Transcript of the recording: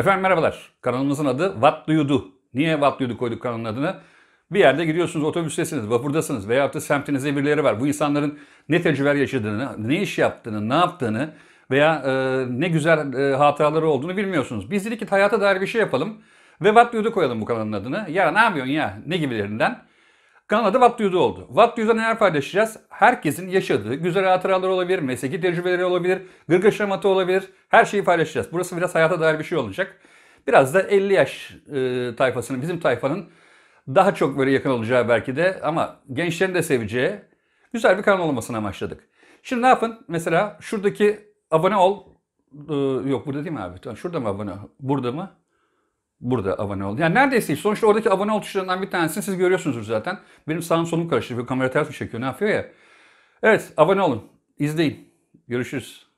Efendim merhabalar. Kanalımızın adı What Do You Do? Niye What Do You Do koyduk kanalın adını? Bir yerde gidiyorsunuz, otobüstesiniz, vapurdasınız veya da semtinizde birileri var. Bu insanların ne tecrübeler yaşadığını, ne iş yaptığını, ne yaptığını veya e, ne güzel e, hatıraları olduğunu bilmiyorsunuz. Biz dedik ki hayata dair bir şey yapalım ve What Do You Do koyalım bu kanalın adını. Ya ne yapıyorsun ya? Ne gibilerinden? Kanalda What Dew'da oldu. What Dew'da neler paylaşacağız? Herkesin yaşadığı güzel hatıralar olabilir, mesleki tecrübeleri olabilir, gırgır şamatı olabilir. Her şeyi paylaşacağız. Burası biraz hayata dair bir şey olacak. Biraz da 50 yaş e, tayfasının, bizim tayfanın daha çok böyle yakın olacağı belki de ama gençlerin de seveceği güzel bir kanal olmasını amaçladık. Şimdi ne yapın? Mesela şuradaki abone ol, e, yok burada değil mi abi? Şurada mı abone? Burada mı? Burada abone ol. Yani neredeyse hiç. Sonuçta oradaki abone ol tuşlarından bir tanesini siz görüyorsunuzdur zaten. Benim sağım solum karıştırıyor. Kamera ters mi çekiyor? Ne yapıyor ya? Evet abone olun. İzleyin. Görüşürüz.